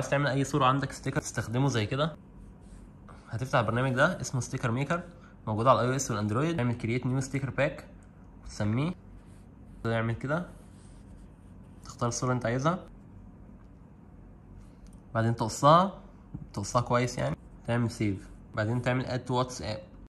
عايز تعمل اي صوره عندك ستيكر تستخدمه زي كده هتفتح البرنامج ده اسمه ستيكر ميكر موجود على الاي او اس والاندرويد تعمل كرييت نيو ستيكر باك وتسميه تعمل كده تختار الصوره اللي انت عايزها بعدين تقصها تقصها كويس يعني تعمل سيف بعدين تعمل اد تو واتساب